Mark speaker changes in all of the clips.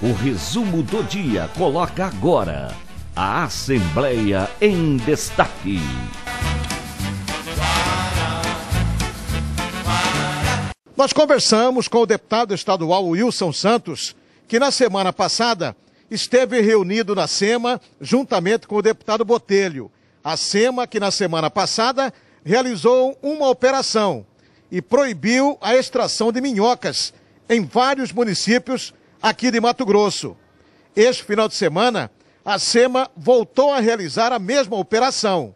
Speaker 1: O resumo do dia coloca agora a Assembleia em destaque. Nós conversamos com o deputado estadual Wilson Santos, que na semana passada esteve reunido na SEMA juntamente com o deputado Botelho. A SEMA, que na semana passada realizou uma operação e proibiu a extração de minhocas em vários municípios aqui de Mato Grosso. Este final de semana, a SEMA voltou a realizar a mesma operação.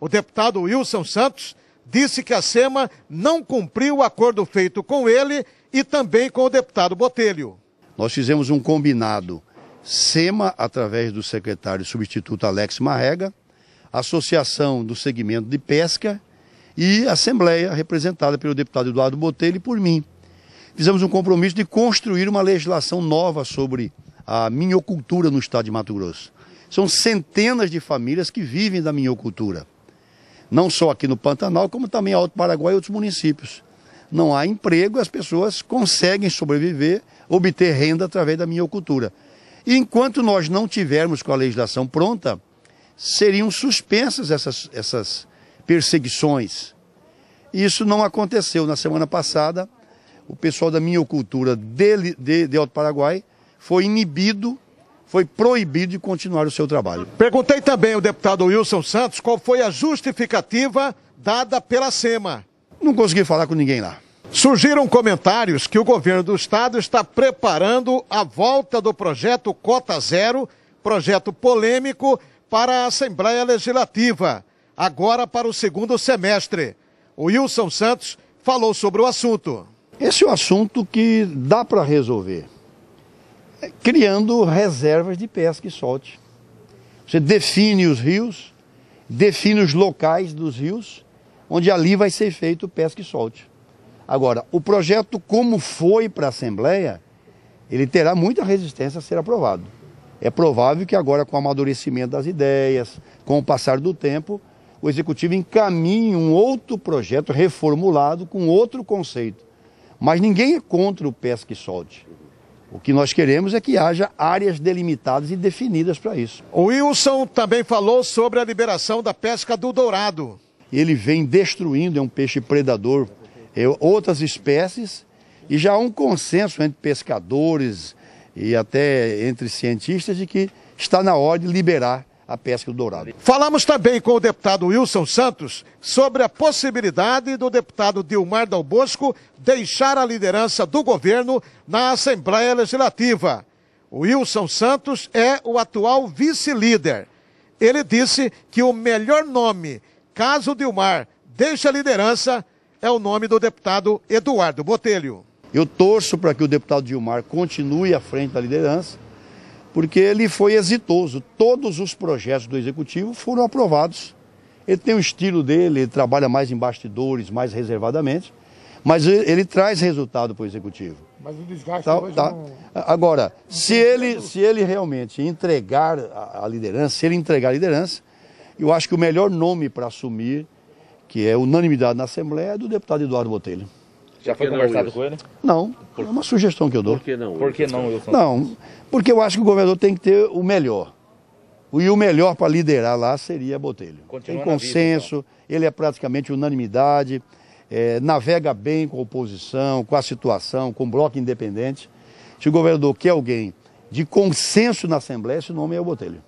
Speaker 1: O deputado Wilson Santos disse que a SEMA não cumpriu o acordo feito com ele e também com o deputado Botelho.
Speaker 2: Nós fizemos um combinado SEMA, através do secretário substituto Alex Marrega, Associação do Segmento de Pesca e Assembleia, representada pelo deputado Eduardo Botelho e por mim. Fizemos um compromisso de construir uma legislação nova sobre a minhocultura no estado de Mato Grosso. São centenas de famílias que vivem da minhocultura, não só aqui no Pantanal, como também em Alto Paraguai e outros municípios. Não há emprego, as pessoas conseguem sobreviver, obter renda através da minhocultura. E enquanto nós não tivermos com a legislação pronta, seriam suspensas essas, essas perseguições. Isso não aconteceu. Na semana passada, o pessoal da minhocultura de, de, de Alto Paraguai foi inibido, foi proibido de continuar o seu trabalho.
Speaker 1: Perguntei também ao deputado Wilson Santos qual foi a justificativa dada pela SEMA.
Speaker 2: Não consegui falar com ninguém
Speaker 1: lá. Surgiram comentários que o governo do estado está preparando a volta do projeto Cota Zero, projeto polêmico para a Assembleia Legislativa, agora para o segundo semestre. O
Speaker 2: Wilson Santos falou sobre o assunto. Esse é um assunto que dá para resolver, criando reservas de pesca e solte. Você define os rios, define os locais dos rios, onde ali vai ser feito pesca e solte. Agora, o projeto como foi para a Assembleia, ele terá muita resistência a ser aprovado. É provável que agora, com o amadurecimento das ideias, com o passar do tempo, o executivo encaminhe um outro projeto reformulado com outro conceito. Mas ninguém é contra o pesca e solte. O que nós queremos é que haja áreas delimitadas e definidas para isso. O Wilson também falou sobre a liberação da pesca do dourado. Ele vem destruindo, é um peixe predador, é, outras espécies, e já há um consenso entre pescadores, e até entre cientistas de que está na hora de liberar a pesca do dourado.
Speaker 1: Falamos também com o deputado Wilson Santos sobre a possibilidade do deputado Dilmar Dal Bosco deixar a liderança do governo na Assembleia Legislativa. O Wilson Santos é o atual vice-líder. Ele disse que o melhor nome, caso Dilmar deixe a liderança, é o nome do deputado Eduardo Botelho.
Speaker 2: Eu torço para que o deputado Dilmar continue à frente da liderança, porque ele foi exitoso. Todos os projetos do executivo foram aprovados. Ele tem o estilo dele, ele trabalha mais em bastidores, mais reservadamente, mas ele, ele traz resultado para o executivo. Mas o desgaste tá, tá. Não... Agora, não se, ele, se ele realmente entregar a, a liderança, se ele entregar a liderança, eu acho que o melhor nome para assumir, que é unanimidade na Assembleia, é do deputado Eduardo Botelho. Já foi conversado com ele? Não, Por... é uma sugestão que eu dou. Por que não? Por que não, Wilson? Não, porque eu acho que o governador tem que ter o melhor. E o melhor para liderar lá seria Botelho. Continua tem consenso, vida, então. ele é praticamente unanimidade, é, navega bem com a oposição, com a situação, com o bloco independente. Se o governador quer alguém de consenso na Assembleia, esse nome é o Botelho.